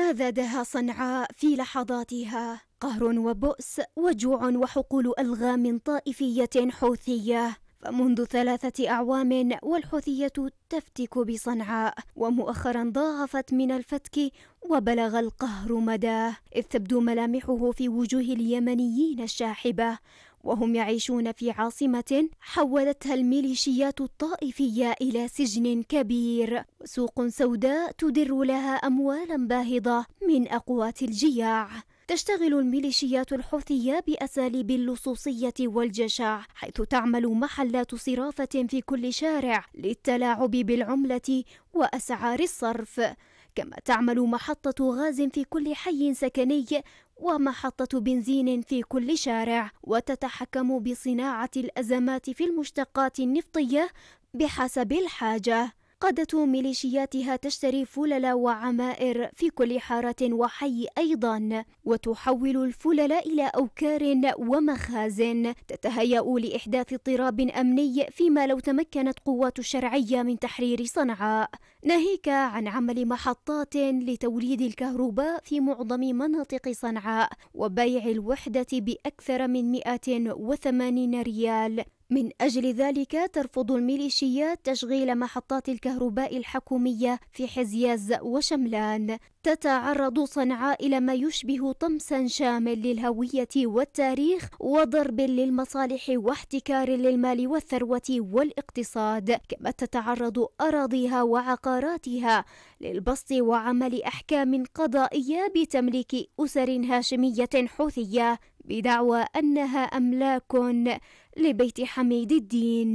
ماذا دها صنعاء في لحظاتها قهر وبؤس وجوع وحقول ألغام طائفية حوثية فمنذ ثلاثة أعوام والحوثية تفتك بصنعاء ومؤخرا ضاعفت من الفتك وبلغ القهر مداه إذ تبدو ملامحه في وجوه اليمنيين الشاحبة وهم يعيشون في عاصمة حولتها الميليشيات الطائفية إلى سجن كبير وسوق سوداء تدر لها أموالا باهظة من أقوات الجياع تشتغل الميليشيات الحوثية بأساليب اللصوصية والجشع حيث تعمل محلات صرافة في كل شارع للتلاعب بالعملة وأسعار الصرف كما تعمل محطة غاز في كل حي سكني ومحطة بنزين في كل شارع وتتحكم بصناعة الأزمات في المشتقات النفطية بحسب الحاجة قادة ميليشياتها تشتري فلل وعمائر في كل حارة وحي أيضا وتحول الفلل إلى أوكار ومخازن تتهيأ لإحداث اضطراب أمني فيما لو تمكنت قوات الشرعية من تحرير صنعاء ناهيك عن عمل محطات لتوليد الكهرباء في معظم مناطق صنعاء وبيع الوحدة بأكثر من 180 ريال من أجل ذلك ترفض الميليشيات تشغيل محطات الكهرباء الحكومية في حزياز وشملان تتعرض صنعاء إلى ما يشبه طمسا شامل للهوية والتاريخ وضرب للمصالح واحتكار للمال والثروة والاقتصاد كما تتعرض أراضيها وعقاراتها للبسط وعمل أحكام قضائية بتمليك أسر هاشمية حوثية بدعوى أنها أملاك لبيت حميد الدين